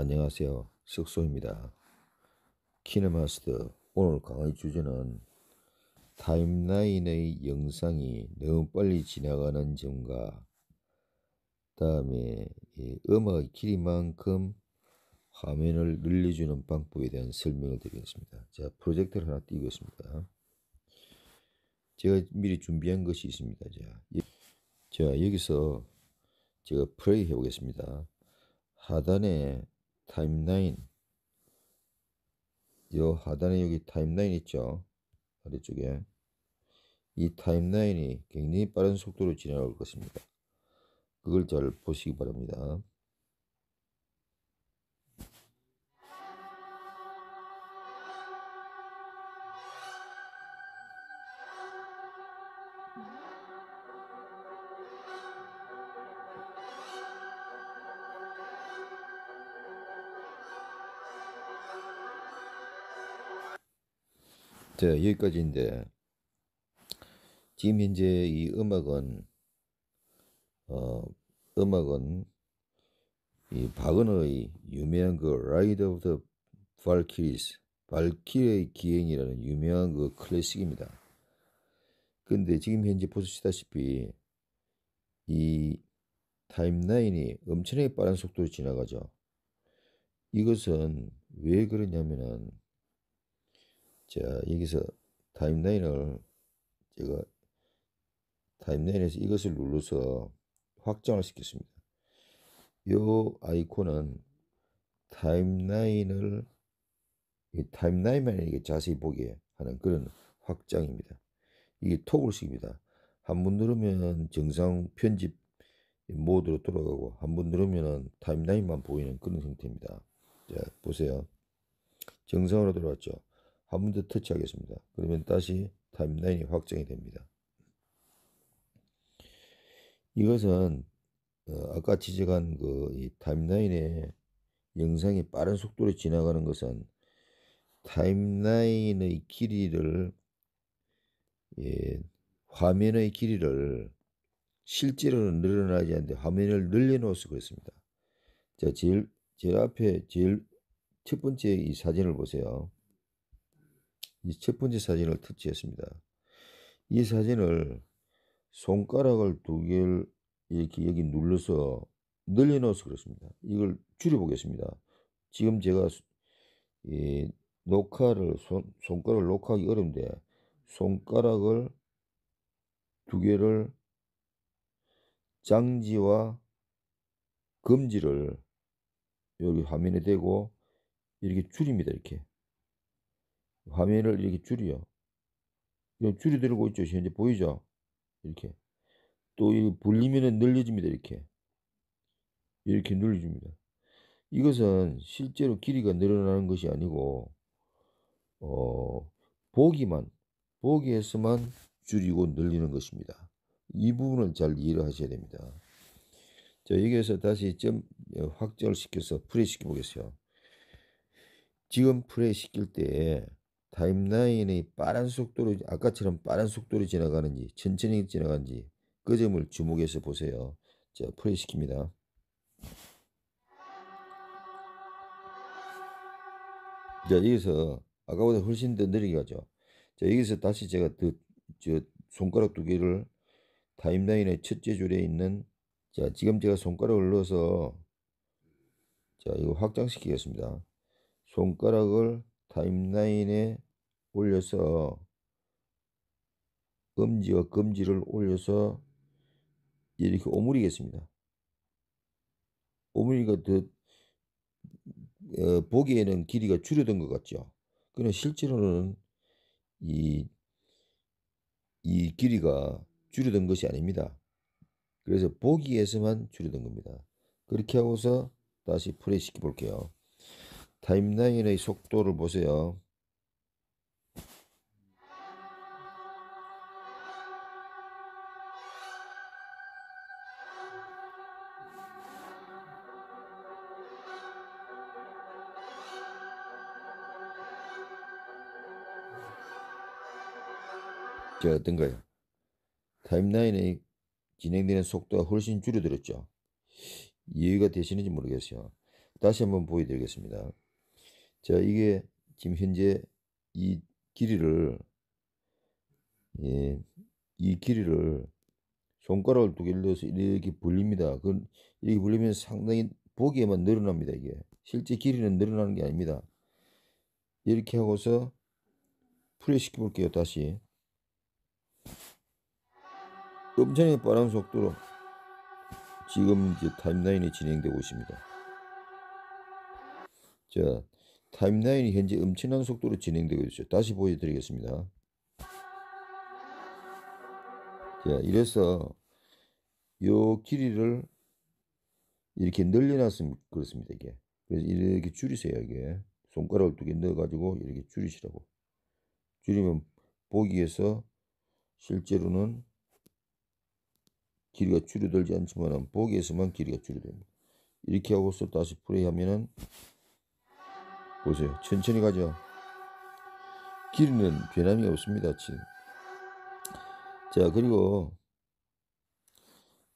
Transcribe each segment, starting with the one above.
안녕하세요. 석소입니다. 키네마스터 오늘 강의 주제는 타임라인의 영상이 너무 빨리 지나가는 점과 다음에 음악의 길이만큼 화면을 늘려주는 방법에 대한 설명을 드리겠습니다. 자, 프로젝터를 하나 띄겠습니다 제가 미리 준비한 것이 있습니다. 자, 자 여기서 제가 플레이 해보겠습니다. 하단에 타임라인 요 하단에 여기 타임라인 있죠 아래쪽에 이 타임라인이 굉장히 빠른 속도로 지나갈 것입니다 그걸 잘 보시기 바랍니다 자, 여기까지인데, 지금 현재 이 음악은, 어, 음악은, 이 박은의 유명한 그 Ride of the Valkyries, 발키의 기행이라는 유명한 그 클래식입니다. 근데 지금 현재 보시다시피 이 타임라인이 엄청나게 빠른 속도로 지나가죠. 이것은 왜 그러냐면은 자, 여기서 타임라인을 제가 타임라인에서 이것을 눌러서 확장을 시켰습니다. 이 아이콘은 타임라인을 타임라인만 이게 자세히 보게 하는 그런 확장입니다. 이게 토글식입니다. 한 번 누르면 정상 편집 모드로 돌아가고 한 번 누르면 타임라인만 보이는 그런 형태입니다. 자 보세요. 정상으로 돌아왔죠. 한번더 터치하겠습니다. 그러면 다시 타임라인이 확정이 됩니다. 이것은 어, 아까 지적한 그이 타임라인에 영상이 빠른 속도로 지나가는 것은 타임라인의 길이를 예, 화면의 길이를 실제로는 늘어나지 않는데 화면을 늘려놓아서 그렇습니다. 자, 제일, 제일 앞에 제일 첫 번째 이 사진을 보세요. 이첫 번째 사진을 터치했습니다. 이 사진을 손가락을 두 개를 이렇게 여기 눌러서 늘려 넣어서 그렇습니다. 이걸 줄여보겠습니다. 지금 제가 이 녹화를 손, 손가락을 녹화하기 어려운데 손가락을 두 개를 장지와 검지를 여기 화면에 대고 이렇게 줄입니다. 이렇게 화면을 이렇게 줄이요. 줄여 들고 있죠. 현재 보이죠? 이렇게. 또이 불리면은 늘려집니다. 이렇게. 이렇게 늘려줍니다. 이것은 실제로 길이가 늘어나는 것이 아니고, 어, 보기만, 보기에서만 줄이고 늘리는 것입니다. 이 부분을 잘 이해를 하셔야 됩니다. 자, 여기에서 다시 점, 어, 확정을 시켜서 프레이 시켜보겠어요. 지금 프레이 시킬 때 타임라인의 빠른 속도로 아까처럼 빠른 속도로 지나가는지 천천히 지나가는지 그 점을 주목해서 보세요. 자, 플레이 시킵니다. 자, 여기서 아까보다 훨씬 더 느리게 가죠. 자, 여기서 다시 제가 더, 저 손가락 두 개를 타임라인의 첫째 줄에 있는 자, 지금 제가 손가락을 넣어서 자, 이거 확장시키겠습니다. 손가락을 타임라인에 올려서 검지와 검지를 올려서 이렇게 오므리겠습니다. 오므리가까더 어, 보기에는 길이가 줄어든 것 같죠. 그러나 실제로는 이, 이 길이가 줄어든 것이 아닙니다. 그래서 보기에서만 줄어든 겁니다. 그렇게 하고서 다시 프레이 시켜볼게요. 타임라인의 속도를 보세요. 자, 어떤가요? 타임라인의 진행되는 속도가 훨씬 줄어들었죠. 이유가 되시는지 모르겠어요. 다시 한번 보여드리겠습니다. 자, 이게 지금 현재 이 길이를, 예, 이 길이를 손가락을 두 개를 넣어서 이렇게 불립니다그 이렇게 불리면 상당히 보기에만 늘어납니다. 이게 실제 길이는 늘어나는 게 아닙니다. 이렇게 하고서 풀레시켜 볼게요. 다시 엄청나게 빠른 속도로 지금 이제 타임라인이 진행되고 있습니다. 자, 타임라인이 현재 엄청난 속도로 진행되고 있죠. 다시 보여드리겠습니다. 자, 이래서 요 길이를 이렇게 늘려놨으면 그렇습니다. 이게. 그래서 이렇게 줄이세요. 이게. 손가락을 두 개 넣어가지고 이렇게 줄이시라고. 줄이면 보기에서 실제로는 길이가 줄어들지 않지만 보기에서만 길이가 줄어듭니다. 이렇게 하고서 다시 플레이 하면은 보세요. 천천히 가죠. 길이는 변함이 없습니다. 자, 그리고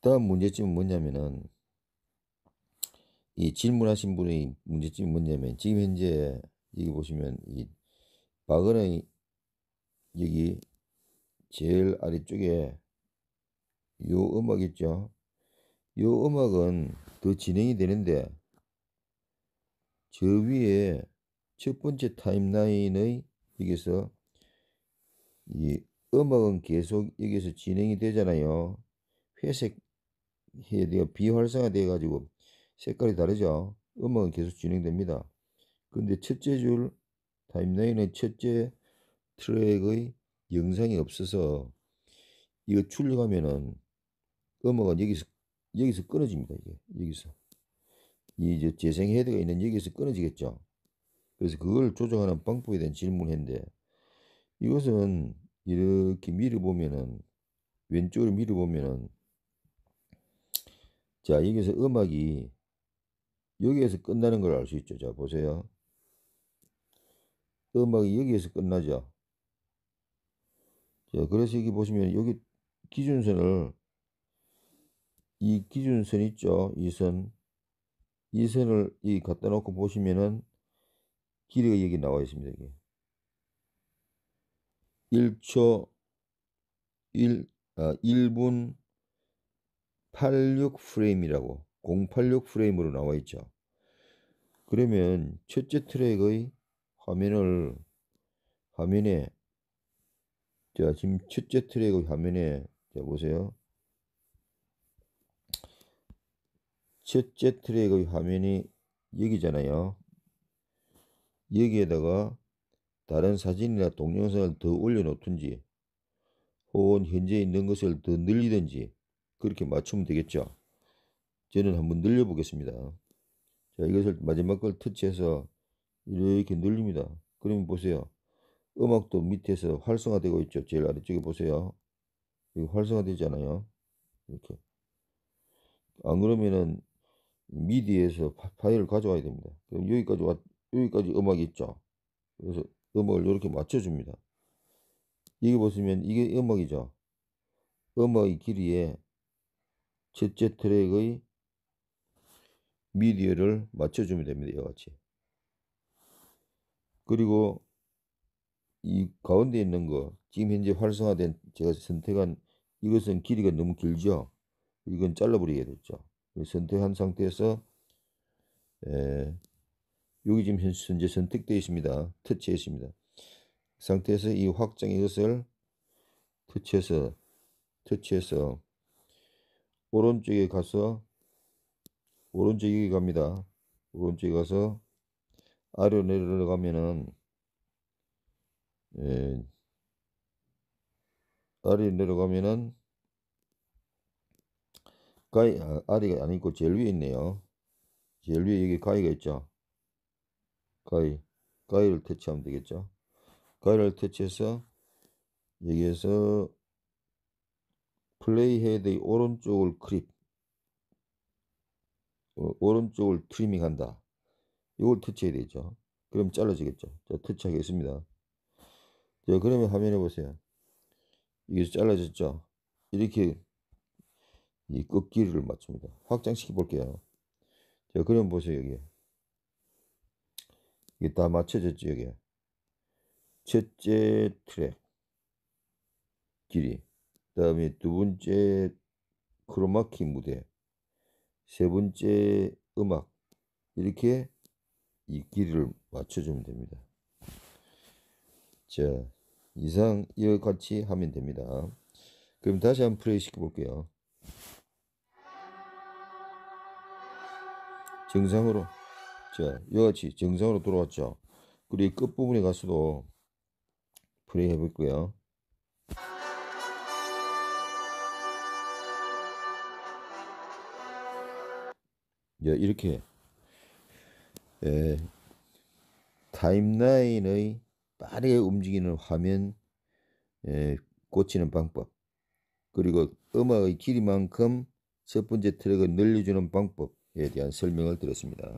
다음 문제점은 뭐냐면은 이 질문하신 분의 문제점이 뭐냐면 지금 현재 여기 보시면 이 박은의 여기 제일 아래쪽에 요 음악 있죠? 요 음악은 더 진행이 되는데 저 위에 첫 번째 타임라인의 여기서 이 음악은 계속 여기서 진행이 되잖아요. 회색 해가 비활성화돼 가지고 색깔이 다르죠. 음악은 계속 진행됩니다. 근데 첫째 줄 타임라인의 첫째 트랙의 영상이 없어서 이거 출력하면은 음악은 여기서 여기서 끊어집니다. 이게 여기서 이제 재생 헤드가 있는 여기서 끊어지겠죠. 그래서 그걸 조정하는 방법에 대한 질문을 했는데 이것은 이렇게 밀어보면은 왼쪽으로 밀어보면은 자 여기서 음악이 여기에서 끝나는 걸 알 수 있죠. 자 보세요. 음악이 여기에서 끝나죠. 자 그래서 여기 보시면 여기 기준선을 이 기준선 있죠. 이 선. 이 선을 이 갖다 놓고 보시면은 길이가 여기 나와 있습니다. 여기. 1초 1, 아, 1분 86 프레임이라고 086 프레임으로 나와 있죠. 그러면 첫째 트랙의 화면을 화면에 자 지금 첫째 트랙의 화면에 자 보세요. 첫째 트랙의 화면이 여기잖아요. 여기에다가 다른 사진이나 동영상을 더 올려놓든지 혹은 현재 있는 것을 더 늘리든지 그렇게 맞추면 되겠죠. 저는 한번 늘려보겠습니다. 자 이것을 마지막 걸 터치해서 이렇게 늘립니다. 그러면 보세요. 음악도 밑에서 활성화되고 있죠. 제일 아래쪽에 보세요. 이기 활성화되잖아요. 이렇게. 안 그러면은 미디에서 파일을 가져와야 됩니다. 그럼 여기까지 왔, 여기까지 음악이 있죠. 그래서 음악을 이렇게 맞춰줍니다. 여기 보시면 이게 음악이죠. 음악의 길이에 첫째 트랙의 미디어를 맞춰주면 됩니다. 이와 같이. 그리고 이 가운데 있는 거, 지금 현재 활성화된 제가 선택한 이것은 길이가 너무 길죠. 이건 잘라버리게 됐죠. 선택한 상태에서 에, 여기 지금 현재 선택되어 있습니다. 터치해 있습니다. 상태에서 이 확장 이것을 터치해서 터치해서 오른쪽에 가서 오른쪽에 갑니다. 오른쪽에 가서 아래로 내려가면은 예, 아래로 내려가면은 가이 아, 아래가 아니고 제일 위에 있네요. 제일 위에 여기 가이가 있죠. 가위, 가위를 퇴치하면 되겠죠. 가위를 퇴치해서 여기에서 플레이 헤드의 오른쪽을 크립, 어, 오른쪽을 트리밍한다. 이걸 퇴치해야 되죠. 그럼 잘라지겠죠. 자, 터치하겠습니다. 자, 그러면 화면에 보세요. 여기서 잘라졌죠. 이렇게 이 끝길이를 맞춥니다. 확장시켜 볼게요. 자, 그럼 보세요, 여기. 이게 다 맞춰졌지 여기에 첫째 트랙 길이 그 다음에 두 번째 크로마키 무대 세 번째 음악 이렇게 이 길이를 맞춰주면 됩니다 자 이상 이와 같이 하면 됩니다 그럼 다시 한번 플레이 시켜 볼게요 정상으로 자, 여같이 정상으로 돌아왔죠. 그리고 끝부분에 가서도 플레이 해볼고요. 자, 예, 이렇게 예, 타임라인의 빠르게 움직이는 화면 예, 꽂히는 방법 그리고 음악의 길이만큼 첫 번째 트랙을 늘려주는 방법 에 대한 설명을 드렸습니다.